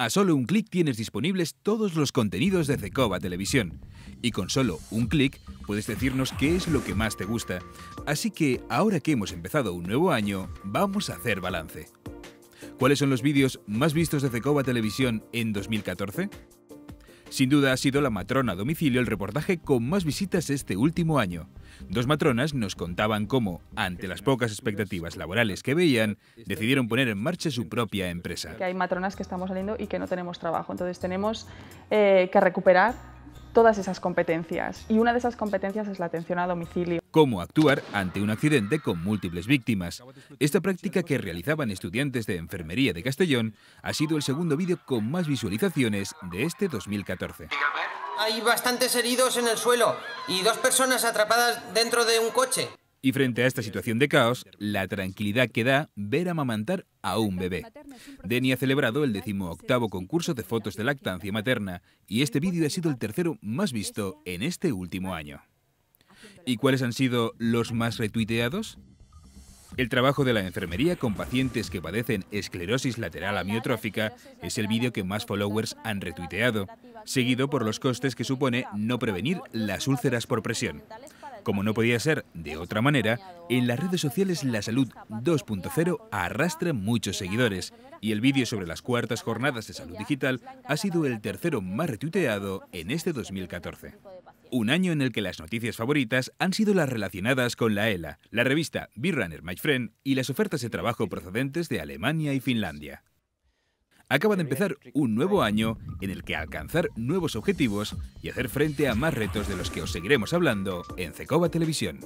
A solo un clic tienes disponibles todos los contenidos de Cecoba Televisión. Y con solo un clic puedes decirnos qué es lo que más te gusta. Así que ahora que hemos empezado un nuevo año, vamos a hacer balance. ¿Cuáles son los vídeos más vistos de Cecoba Televisión en 2014? Sin duda ha sido la matrona a domicilio el reportaje con más visitas este último año. Dos matronas nos contaban cómo, ante las pocas expectativas laborales que veían, decidieron poner en marcha su propia empresa. Que hay matronas que estamos saliendo y que no tenemos trabajo, entonces tenemos eh, que recuperar todas esas competencias y una de esas competencias es la atención a domicilio. Cómo actuar ante un accidente con múltiples víctimas. Esta práctica que realizaban estudiantes de enfermería de Castellón ha sido el segundo vídeo con más visualizaciones de este 2014. Hay bastantes heridos en el suelo y dos personas atrapadas dentro de un coche. Y frente a esta situación de caos, la tranquilidad que da ver amamantar a un bebé. Denny ha celebrado el decimoctavo concurso de fotos de lactancia materna y este vídeo ha sido el tercero más visto en este último año. ¿Y cuáles han sido los más retuiteados? El trabajo de la enfermería con pacientes que padecen esclerosis lateral amiotrófica es el vídeo que más followers han retuiteado, seguido por los costes que supone no prevenir las úlceras por presión. Como no podía ser de otra manera, en las redes sociales la salud 2.0 arrastra muchos seguidores y el vídeo sobre las cuartas jornadas de salud digital ha sido el tercero más retuiteado en este 2014. Un año en el que las noticias favoritas han sido las relacionadas con la ELA, la revista Runner My Friend y las ofertas de trabajo procedentes de Alemania y Finlandia. Acaba de empezar un nuevo año en el que alcanzar nuevos objetivos y hacer frente a más retos de los que os seguiremos hablando en Cecoba Televisión.